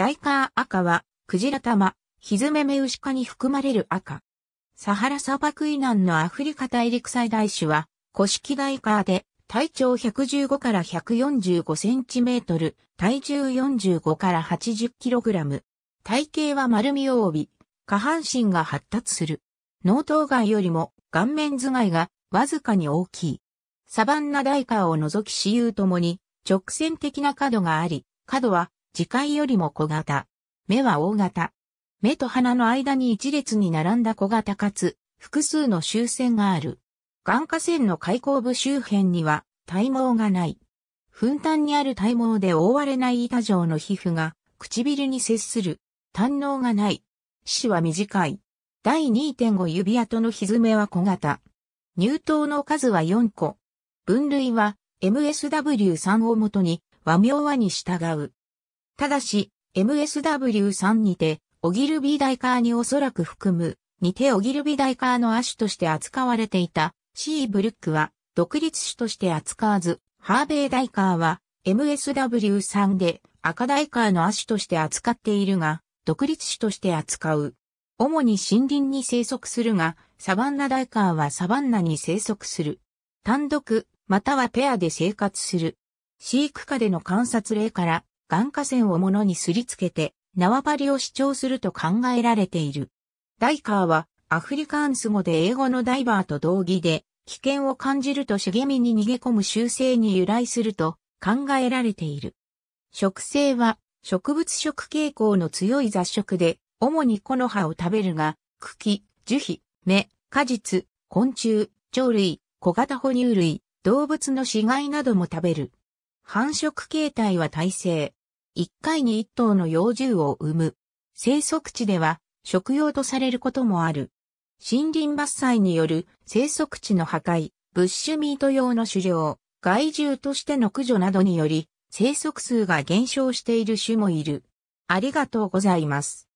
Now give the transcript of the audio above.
ダイカー赤は、クジラ玉、ヒズメメウシ科に含まれる赤。サハラ砂漠以南のアフリカ大陸最大種は、古式ダイカーで、体長115から145センチメートル、体重45から80キログラム。体型は丸みを帯び、下半身が発達する。脳頭蓋よりも顔面頭蓋がわずかに大きい。サバンナダイカーを除き私有ともに直線的な角があり、角は次回よりも小型。目は大型。目と鼻の間に一列に並んだ小型かつ、複数の周線がある。眼下線の開口部周辺には体毛がない。粉端にある体毛で覆われない板状の皮膚が唇に接する。胆嚢がない。死は短い。第2.5指跡のひめは小型。乳頭の数は4個。分類は MSW3 をもとに和名和に従う。ただし、MSW3 にて、オギルビーダイカーにおそらく含む、にてオギルビーダイカーの亜種として扱われていた、シーブルックは、独立種として扱わず、ハーベイダイカーは、MSW3 で、赤ダイカーの亜種として扱っているが、独立種として扱う。主に森林に生息するが、サバンナダイカーはサバンナに生息する。単独、またはペアで生活する。飼育下での観察例から、眼下線をものにすりつけて縄張りを主張すると考えられている。ダイカーはアフリカンス語で英語のダイバーと同義で危険を感じると茂みに逃げ込む習性に由来すると考えられている。植生は植物食傾向の強い雑食で主に木の葉を食べるが茎、樹皮、芽、果実、昆虫、鳥類、小型哺乳類、動物の死骸なども食べる。繁殖形態は耐性、1回に1頭の幼獣を産む。生息地では食用とされることもある。森林伐採による生息地の破壊、ブッシュミート用の狩猟、害獣としての駆除などにより、生息数が減少している種もいる。ありがとうございます。